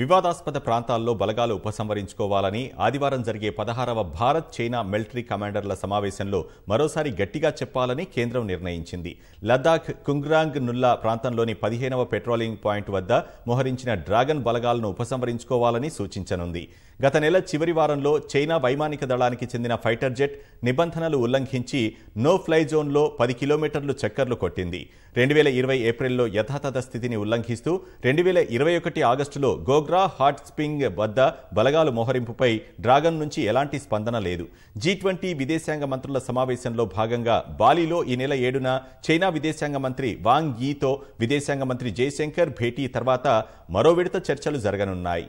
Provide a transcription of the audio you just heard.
వివాదాస్పద ప్రాంతాల్లో బలగాలు ఉపసంహరించుకోవాలని ఆదివారం జరిగే పదహారవ భారత్ చైనా మిలిటరీ కమాండర్ల సమావేశంలో మరోసారి గట్టిగా చెప్పాలని కేంద్రం నిర్ణయించింది లద్దాఖ్ కుంగ్రాంగ్ నుల్లా ప్రాంతంలోని పదిహేనవ పెట్రోలింగ్ పాయింట్ వద్ద మోహరించిన డ్రాగన్ బలగాలను ఉపసంహరించుకోవాలని సూచించనుంది గత నెల చివరి వారంలో చైనా వైమానిక దళానికి చెందిన ఫైటర్ జెట్ నిబంధనలు ఉల్లంఘించి నో ఫ్లై జోన్లో పది కిలోమీటర్లు చక్కర్లు కొట్టింది రెండు వేల ఇరవై ఏప్రిల్లో యథాతథ స్థితిని ఉల్లంఘిస్తూ రెండు వేల ఇరవై ఒకటి ఆగస్టులో గోగ్ డోగ్రా హాట్ స్పింగ్ వద్ద బలగాలు మోహరింపుపై డ్రాగన్ నుంచి ఎలాంటి స్పందన లేదు జీ ట్వంటీ విదేశాంగ మంత్రుల సమావేశంలో భాగంగా బాలీలో ఈ నెల ఏడున చైనా విదేశాంగ మంత్రి వాంగ్ యీతో విదేశాంగ మంత్రి జయశంకర్ భేటీ తర్వాత మరో విడత చర్చలు జరగనున్నాయి